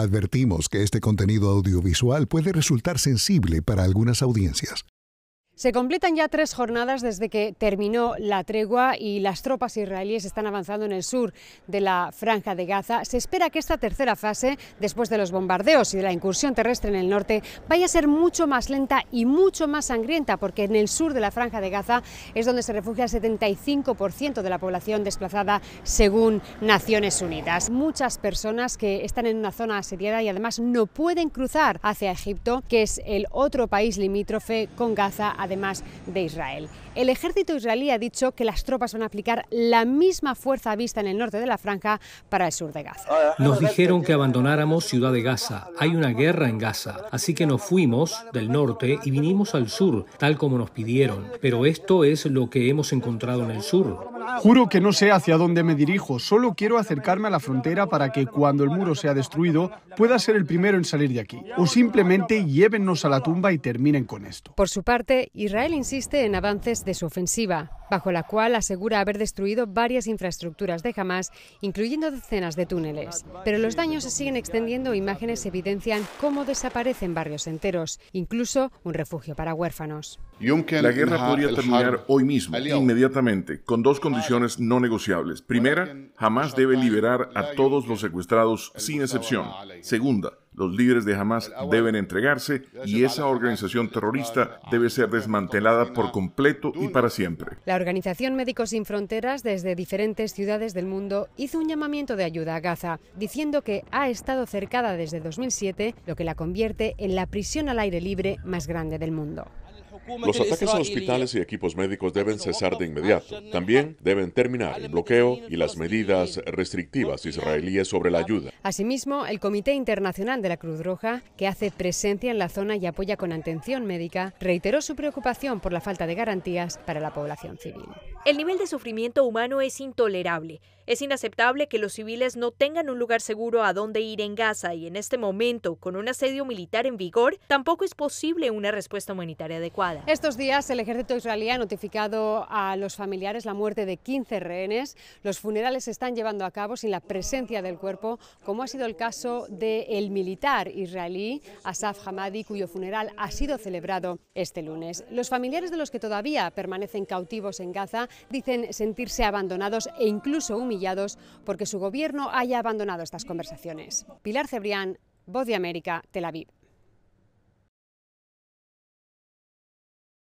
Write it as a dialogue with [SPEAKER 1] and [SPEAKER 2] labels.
[SPEAKER 1] Advertimos que este contenido audiovisual puede resultar sensible para algunas audiencias.
[SPEAKER 2] Se completan ya tres jornadas desde que terminó la tregua y las tropas israelíes están avanzando en el sur de la franja de Gaza. Se espera que esta tercera fase, después de los bombardeos y de la incursión terrestre en el norte, vaya a ser mucho más lenta y mucho más sangrienta, porque en el sur de la franja de Gaza es donde se refugia el 75% de la población desplazada según Naciones Unidas. Muchas personas que están en una zona asediada y además no pueden cruzar hacia Egipto, que es el otro país limítrofe con Gaza además de Israel. El ejército israelí ha dicho que las tropas van a aplicar la misma fuerza vista en el norte de la franja para el sur de Gaza. Nos
[SPEAKER 1] dijeron que abandonáramos Ciudad de Gaza. Hay una guerra en Gaza, así que nos fuimos del norte y vinimos al sur, tal como nos pidieron. Pero esto es lo que hemos encontrado en el sur. Juro que no sé hacia dónde me dirijo, solo quiero acercarme a la frontera para que cuando el muro sea destruido pueda ser el primero en salir de aquí. O simplemente llévennos a la tumba y terminen con esto.
[SPEAKER 2] Por su parte, Israel insiste en avances de su ofensiva, bajo la cual asegura haber destruido varias infraestructuras de Hamas, incluyendo decenas de túneles. Pero los daños se siguen extendiendo imágenes evidencian cómo desaparecen barrios enteros, incluso un refugio para huérfanos. La guerra podría terminar
[SPEAKER 1] hoy mismo, inmediatamente, con dos condiciones no negociables. Primera, Hamas debe liberar a todos los secuestrados sin excepción. Segunda, los líderes de Hamas deben entregarse y esa organización terrorista debe ser desmantelada por completo y para siempre.
[SPEAKER 2] La Organización Médicos Sin Fronteras desde diferentes ciudades del mundo hizo un llamamiento de ayuda a Gaza, diciendo que ha estado cercada desde 2007, lo que la convierte en la prisión al aire libre más grande del mundo. Los ataques a hospitales
[SPEAKER 1] y equipos médicos deben cesar de inmediato. También deben terminar el bloqueo y las medidas restrictivas israelíes sobre la ayuda.
[SPEAKER 2] Asimismo, el Comité Internacional de la Cruz Roja, que hace presencia en la zona y apoya con atención médica, reiteró su preocupación por la falta de garantías para la población civil. El nivel de sufrimiento humano es intolerable. Es inaceptable que los civiles no tengan un lugar seguro a donde ir en Gaza y en este momento, con un asedio militar en vigor, tampoco es posible una respuesta humanitaria adecuada. Estos días el ejército israelí ha notificado a los familiares la muerte de 15 rehenes. Los funerales se están llevando a cabo sin la presencia del cuerpo, como ha sido el caso del militar israelí Asaf Hamadi, cuyo funeral ha sido celebrado este lunes. Los familiares de los que todavía permanecen cautivos en Gaza dicen sentirse abandonados e incluso humillados porque su gobierno haya abandonado estas conversaciones. Pilar Cebrián, Voz de América, Tel Aviv.